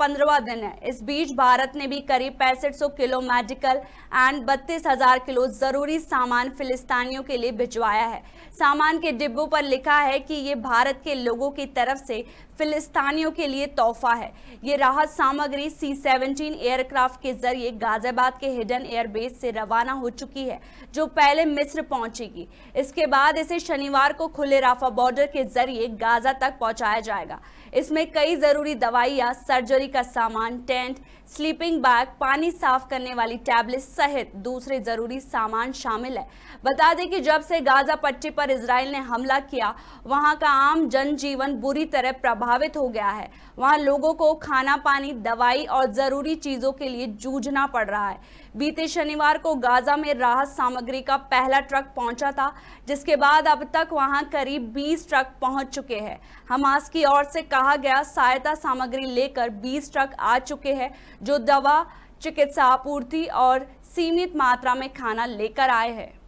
पंद्रवा दिन है इस बीच भारत ने भी करीब पैंसठ सौ किलो मेडिकल एंड बत्तीस हजार किलो जरूरी सामान फिलिस्तानियों के लिए भिजवाया है सामान के डिब्बों पर लिखा है कि ये भारत के लोगों की तरफ से फिलिस्तानियों के लिए तोहफा है ये राहत सामग्री सी सेवनटीन एयरक्राफ्ट के जरिए गाजियाबाद के हिडन एयरबेस से रवाना हो चुकी है जो पहले मिस्र पहुंचेगी इसके बाद इसे शनिवार को खुले राफा बॉर्डर के जरिए गाजा तक पहुंचाया जाएगा इसमें कई जरूरी दवाइयां सर्जरी का सामान टेंट स्लीपिंग बैग पानी साफ करने वाली टैबलेट सहित दूसरे जरूरी सामान शामिल है बता दें कि जब से गाजा पट्टी पर इसराइल ने हमला किया वहां का आम जनजीवन बुरी तरह प्रभावित हो गया है वहां लोगों को खाना पानी दवाई और जरूरी चीजों के लिए जूझना पड़ रहा है बीते शनिवार को गाजा में राहत सामग्री का पहला ट्रक पहुंचा था जिसके बाद अब तक वहां करीब 20 ट्रक पहुंच चुके हैं हमास की ओर से कहा गया सहायता सामग्री लेकर बीस ट्रक आ चुके हैं जो दवा चिकित्सा आपूर्ति और सीमित मात्रा में खाना लेकर आए हैं